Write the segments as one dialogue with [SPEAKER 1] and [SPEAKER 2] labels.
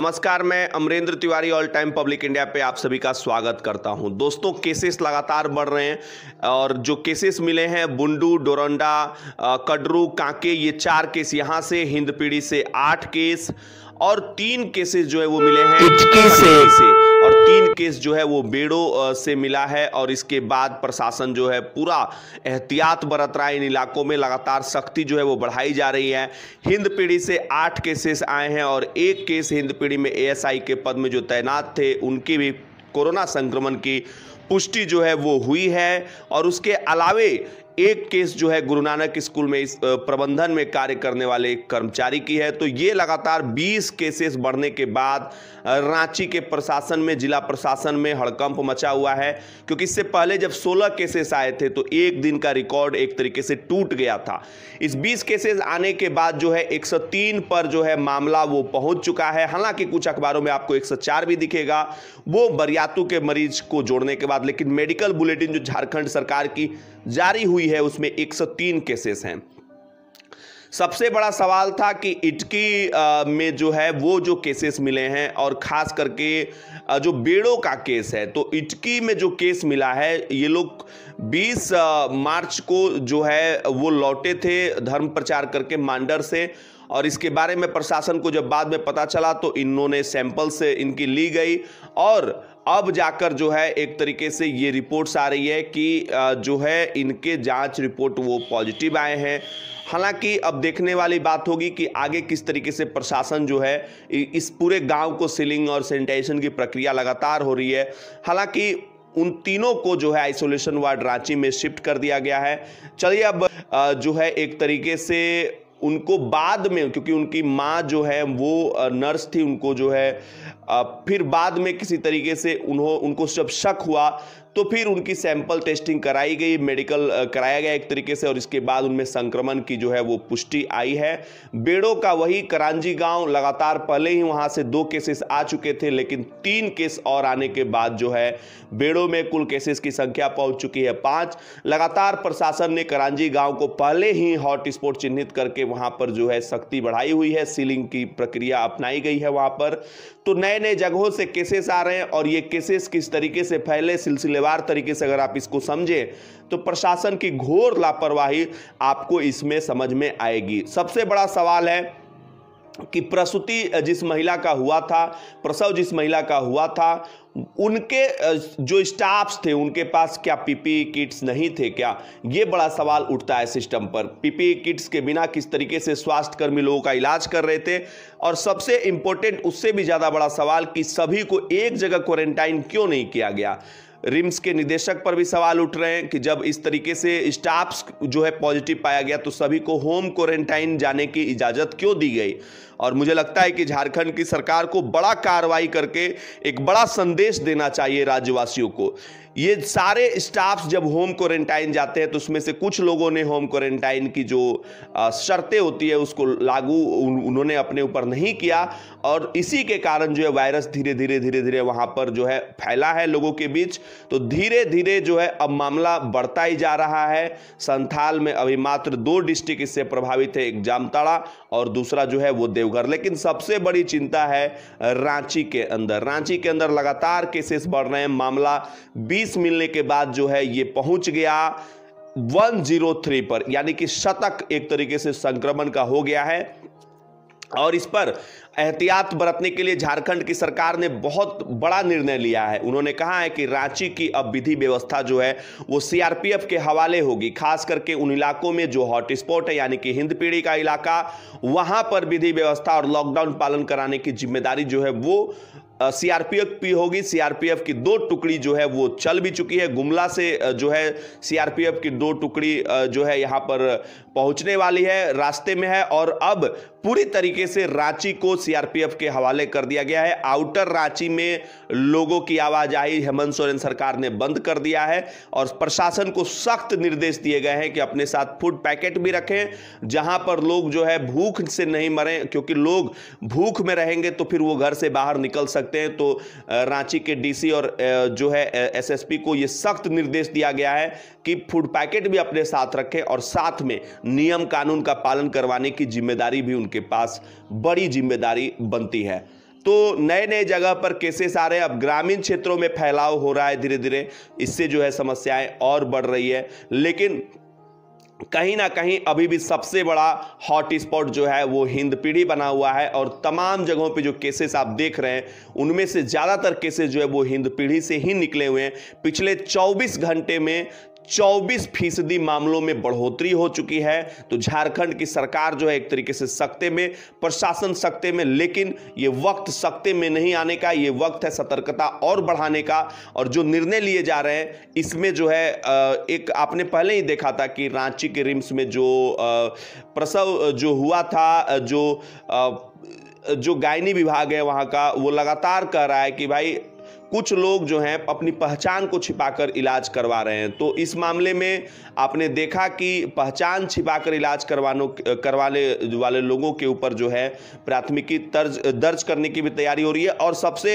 [SPEAKER 1] नमस्कार मैं Amrendra Tiwari all time public India पे आप सभी का स्वागत करता हूं दोस्तों केसेस लगातार बढ़ रहे हैं और जो केसेस मिले हैं बुंडू डोरंडा कडरू कांके ये चार केस यहां से हिंद पीढ़ी से आठ केस और तीन केसेस जो है वो मिले हैं से, से। और तीन केस जो है वो बेड़ो से मिला है और इसके बाद प्रशासन जो है पूरा एहतियात बरत रहा है इन इलाकों में लगातार सख्ती जो है वो बढ़ाई जा रही है हिंद पीढ़ी से आठ केसेस आए हैं और एक केस हिंद पीढ़ी में एएसआई के पद में जो तैनात थे उनकी भी कोरोना संक्रमण की पुष्टि जो है वो हुई है और उसके अलावे एक केस जो है गुरु नानक स्कूल में इस प्रबंधन में कार्य करने वाले एक कर्मचारी की है तो ये लगातार 20 केसेस बढ़ने के बाद रांची के प्रशासन में जिला प्रशासन में हड़कंप मचा हुआ है क्योंकि इससे पहले जब 16 केसेस आए थे तो एक दिन का रिकॉर्ड एक तरीके से टूट गया था इस 20 केसेस आने के बाद जो है एक पर जो है मामला वो पहुंच चुका है हालांकि कुछ अखबारों में आपको एक भी दिखेगा वो बरियातू के मरीज को जोड़ने के बाद लेकिन मेडिकल बुलेटिन जो झारखंड सरकार की जारी हुई है उसमें 103 केसेस हैं सबसे बड़ा सवाल था कि इटकी में जो है वो जो केसेस मिले हैं और ख़ास करके जो बेड़ों का केस है तो इटकी में जो केस मिला है ये लोग 20 मार्च को जो है वो लौटे थे धर्म प्रचार करके मांडर से और इसके बारे में प्रशासन को जब बाद में पता चला तो इन्होंने सैंपल से इनकी ली गई और अब जाकर जो है एक तरीके से ये रिपोर्ट्स आ रही है कि जो है इनके जांच रिपोर्ट वो पॉजिटिव आए हैं हालांकि अब देखने वाली बात होगी कि आगे किस तरीके से प्रशासन जो है इस पूरे गांव को सीलिंग और सैनिटाइजेशन की प्रक्रिया लगातार हो रही है हालांकि उन तीनों को जो है आइसोलेशन वार्ड रांची में शिफ्ट कर दिया गया है चलिए अब जो है एक तरीके से उनको बाद में क्योंकि उनकी माँ जो है वो नर्स थी उनको जो है फिर बाद में किसी तरीके से उन्हों उनको जब शक हुआ तो फिर उनकी सैंपल टेस्टिंग कराई गई मेडिकल कराया गया एक तरीके से और इसके बाद उनमें संक्रमण की जो है वो पुष्टि आई है बेड़ो का वही करांजी गांव लगातार पहले ही वहां से दो केसेस आ चुके थे लेकिन तीन केस और आने के बाद जो है बेड़ो में कुल केसेस की संख्या पहुंच चुकी है पांच लगातार प्रशासन ने करांजी गांव को पहले ही हॉटस्पॉट चिन्हित करके वहां पर जो है सख्ती बढ़ाई हुई है सीलिंग की प्रक्रिया अपनाई गई है वहां पर तो नए नए जगहों से केसेस आ रहे हैं और ये केसेस किस तरीके से फैले सिलसिले जिम्मेवार तरीके से अगर आप इसको समझें तो प्रशासन की घोर लापरवाही आपको इसमें समझ में आएगी सबसे बड़ा सवाल है कि प्रसूति जिस महिला का हुआ था प्रसव जिस महिला का हुआ था उनके जो स्टाफ्स थे उनके पास क्या पीपी किट्स नहीं थे क्या ये बड़ा सवाल उठता है सिस्टम पर पीपी किट्स के बिना किस तरीके से स्वास्थ्यकर्मी लोगों का इलाज कर रहे थे और सबसे इम्पोर्टेंट उससे भी ज़्यादा बड़ा सवाल कि सभी को एक जगह क्वारंटाइन क्यों नहीं किया गया रिम्स के निदेशक पर भी सवाल उठ रहे हैं कि जब इस तरीके से स्टाफ्स जो है पॉजिटिव पाया गया तो सभी को होम क्वारंटाइन जाने की इजाज़त क्यों दी गई और मुझे लगता है कि झारखंड की सरकार को बड़ा कार्रवाई करके एक बड़ा संदेश देना चाहिए राज्यवासियों को ये सारे स्टाफ्स जब होम क्वारंटाइन जाते हैं तो उसमें से कुछ लोगों ने होम क्वारंटाइन की जो शर्तें होती है उसको लागू उन्होंने अपने ऊपर नहीं किया और इसी के कारण जो है वायरस धीरे धीरे धीरे धीरे वहाँ पर जो है फैला है लोगों के बीच तो धीरे धीरे जो है अब मामला बढ़ता ही जा रहा है संथाल में अभी मात्र दो डिस्ट्रिक्ट इससे प्रभावित है एक जामताड़ा और दूसरा जो है वो देवघर लेकिन सबसे बड़ी चिंता है रांची के अंदर रांची के अंदर लगातार केसेस बढ़ रहे हैं मामला बीस मिलने के बाद जो है ये पहुंच गया 103 पर यानी कि शतक एक तरीके से संक्रमण का हो गया है और इस पर एहतियात बरतने के लिए झारखंड की सरकार ने बहुत बड़ा निर्णय लिया है उन्होंने कहा है कि रांची की अब विधि व्यवस्था जो है वो सीआरपीएफ के हवाले होगी खास करके उन इलाकों में जो हॉटस्पॉट है यानी कि हिंद पीढ़ी का इलाका वहां पर विधि व्यवस्था और लॉकडाउन पालन कराने की जिम्मेदारी जो है वो सीआरपीएफ की होगी सीआरपीएफ की दो टुकड़ी जो है वो चल भी चुकी है गुमला से जो है सीआरपीएफ की दो टुकड़ी जो है यहाँ पर पहुंचने वाली है रास्ते में है और अब पूरी तरीके से रांची को सीआरपीएफ के हवाले कर दिया गया है आउटर रांची में लोगों की आवाजाही हेमंत सोरेन सरकार ने बंद कर दिया है और प्रशासन को सख्त निर्देश दिए गए हैं कि अपने साथ फूड पैकेट भी रखें जहां पर लोग जो है भूख से नहीं मरे क्योंकि लोग भूख में रहेंगे तो फिर वो घर से बाहर निकल सकते हैं तो रांची के डीसी और जो है एसएसपी को ये सख्त निर्देश दिया गया है कि फूड पैकेट भी अपने साथ रखें और साथ में नियम कानून का पालन करवाने की जिम्मेदारी भी उनके पास बड़ी जिम्मेदारी जिम्मेदारी बनती है तो नए नए जगह पर केसेस आ रहे हैं अब ग्रामीण क्षेत्रों में फैलाव हो रहा है धीरे धीरे इससे जो है समस्याएं और बढ़ रही है लेकिन कहीं ना कहीं अभी भी सबसे बड़ा हॉट स्पॉट जो है वो हिंद पीढ़ी बना हुआ है और तमाम जगहों पे जो केसेस आप देख रहे हैं उनमें से ज़्यादातर केसेस जो है वो हिंद पीढ़ी से ही निकले हुए हैं पिछले 24 घंटे में 24 फीसदी मामलों में बढ़ोतरी हो चुकी है तो झारखंड की सरकार जो है एक तरीके से सख्ते में प्रशासन सख्ते में लेकिन ये वक्त सख्ते में नहीं आने का ये वक्त है सतर्कता और बढ़ाने का और जो निर्णय लिए जा रहे हैं इसमें जो है एक आपने पहले ही देखा था कि रांची के रिम्स में जो प्रसव जो हुआ था जो जो गायनी विभाग है वहाँ का वो लगातार कह रहा है कि भाई कुछ लोग जो हैं अपनी पहचान को छिपाकर इलाज करवा रहे हैं तो इस मामले में आपने देखा कि पहचान छिपाकर इलाज करवानों करवाने वाले लोगों के ऊपर जो है प्राथमिकी तर्ज दर्ज करने की भी तैयारी हो रही है और सबसे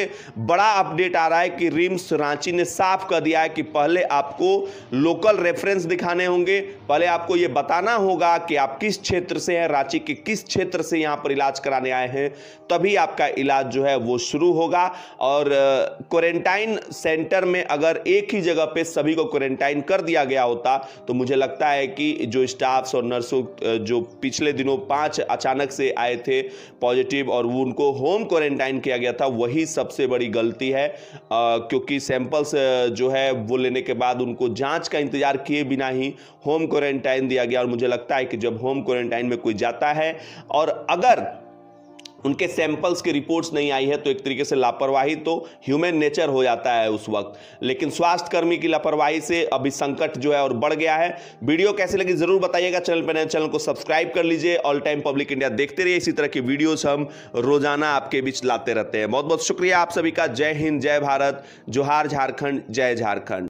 [SPEAKER 1] बड़ा अपडेट आ रहा है कि रिम्स रांची ने साफ कर दिया है कि पहले आपको लोकल रेफरेंस दिखाने होंगे पहले आपको ये बताना होगा कि आप किस क्षेत्र से हैं रांची के किस क्षेत्र से यहाँ पर इलाज कराने आए हैं तभी आपका इलाज जो है वो शुरू होगा और क्वारंटाइन सेंटर में अगर एक ही जगह पे सभी को क्वारंटाइन कर दिया गया होता तो मुझे लगता है कि जो स्टाफ्स और नर्सों जो पिछले दिनों पाँच अचानक से आए थे पॉजिटिव और वो उनको होम क्वारंटाइन किया गया था वही सबसे बड़ी गलती है आ, क्योंकि सैंपल्स जो है वो लेने के बाद उनको जाँच का इंतजार किए बिना ही होम क्वारंटाइन दिया गया और मुझे लगता है कि जब होम क्वारंटाइन में कोई जाता है और अगर उनके सैंपल्स की रिपोर्ट्स नहीं आई है तो एक तरीके से लापरवाही तो ह्यूमन नेचर हो जाता है उस वक्त लेकिन स्वास्थ्यकर्मी की लापरवाही से अभी संकट जो है और बढ़ गया है वीडियो कैसे लगी जरूर बताइएगा चैनल पर नए चैनल को सब्सक्राइब कर लीजिए ऑल टाइम पब्लिक इंडिया देखते रहिए इसी तरह की वीडियोज हम रोजाना आपके बीच लाते रहते हैं बहुत बहुत शुक्रिया आप सभी का जय हिंद जय भारत जोहार झारखंड जय झारखंड